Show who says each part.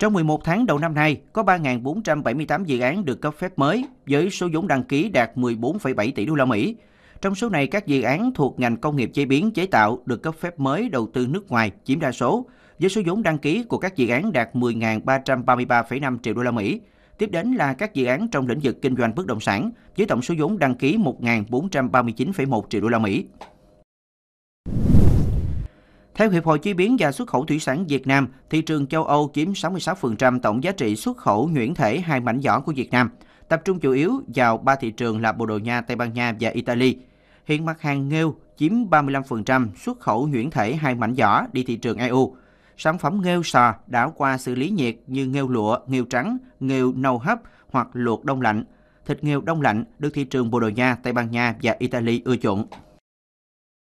Speaker 1: Trong 11 tháng đầu năm nay, có 3.478 dự án được cấp phép mới với số vốn đăng ký đạt 14,7 tỷ đô la Mỹ. Trong số này, các dự án thuộc ngành công nghiệp chế biến chế tạo được cấp phép mới đầu tư nước ngoài chiếm đa số, với số vốn đăng ký của các dự án đạt 10.333,5 triệu đô la Mỹ. Tiếp đến là các dự án trong lĩnh vực kinh doanh bất động sản với tổng số vốn đăng ký 1.439,1 triệu đô la Mỹ. Theo Hiệp hội Chế biến và Xuất khẩu Thủy sản Việt Nam, thị trường châu Âu chiếm 66% tổng giá trị xuất khẩu nhuyễn thể hai mảnh giỏ của Việt Nam, tập trung chủ yếu vào ba thị trường là Bồ Đào Nha, Tây Ban Nha và Italy. Hiện mặt hàng nghêu chiếm 35% xuất khẩu nhuyễn thể hai mảnh giỏ đi thị trường EU. Sản phẩm nghêu sò đã qua xử lý nhiệt như nghêu lụa, nghêu trắng, nghêu nâu hấp hoặc luộc đông lạnh. Thịt nghêu đông lạnh được thị trường Bồ Đào Nha, Tây Ban Nha và Italy ưa chuộng.